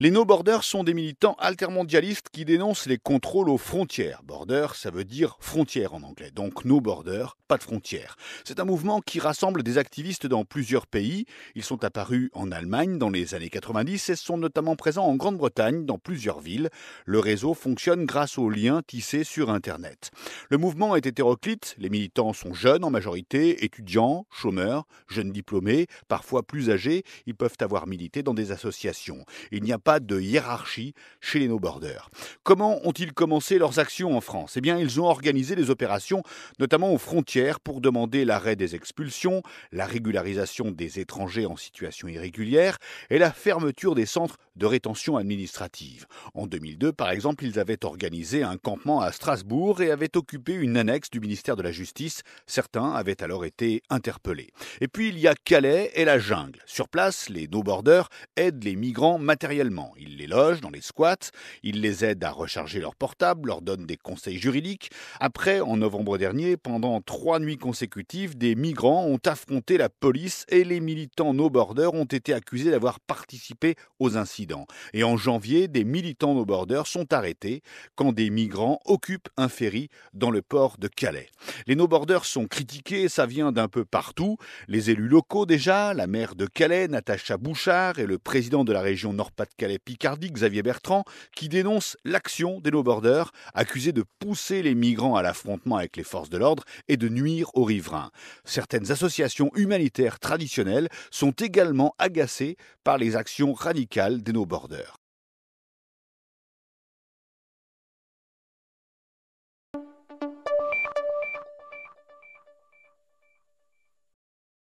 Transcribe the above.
Les no-borders sont des militants altermondialistes qui dénoncent les contrôles aux frontières. Border, ça veut dire frontière en anglais. Donc no Borders, pas de frontières. C'est un mouvement qui rassemble des activistes dans plusieurs pays. Ils sont apparus en Allemagne dans les années 90 et sont notamment présents en Grande-Bretagne, dans plusieurs villes. Le réseau fonctionne grâce aux liens tissés sur Internet. Le mouvement est hétéroclite. Les militants sont jeunes en majorité, étudiants, chômeurs, jeunes diplômés, parfois plus âgés. Ils peuvent avoir milité dans des associations. Il n'y a pas de hiérarchie chez les no-borders. Comment ont-ils commencé leurs actions en France Eh bien, ils ont organisé des opérations, notamment aux frontières, pour demander l'arrêt des expulsions, la régularisation des étrangers en situation irrégulière et la fermeture des centres de rétention administrative. En 2002, par exemple, ils avaient organisé un campement à Strasbourg et avaient occupé une annexe du ministère de la Justice. Certains avaient alors été interpellés. Et puis il y a Calais et la jungle. Sur place, les no-borders aident les migrants matériellement. Ils les logent dans les squats, ils les aident à recharger leur portable, leur donnent des conseils juridiques. Après, en novembre dernier, pendant trois nuits consécutives, des migrants ont affronté la police et les militants no-borders ont été accusés d'avoir participé aux incidents. Et en janvier, des militants no borders sont arrêtés quand des migrants occupent un ferry dans le port de Calais. Les no-borders sont critiqués, ça vient d'un peu partout. Les élus locaux déjà, la maire de Calais, Natacha Bouchard, et le président de la région Nord-Pas-de-Calais Picardie, Xavier Bertrand, qui dénoncent l'action des no-borders, accusés de pousser les migrants à l'affrontement avec les forces de l'ordre et de nuire aux riverains. Certaines associations humanitaires traditionnelles sont également agacées par les actions radicales des nos bordeurs.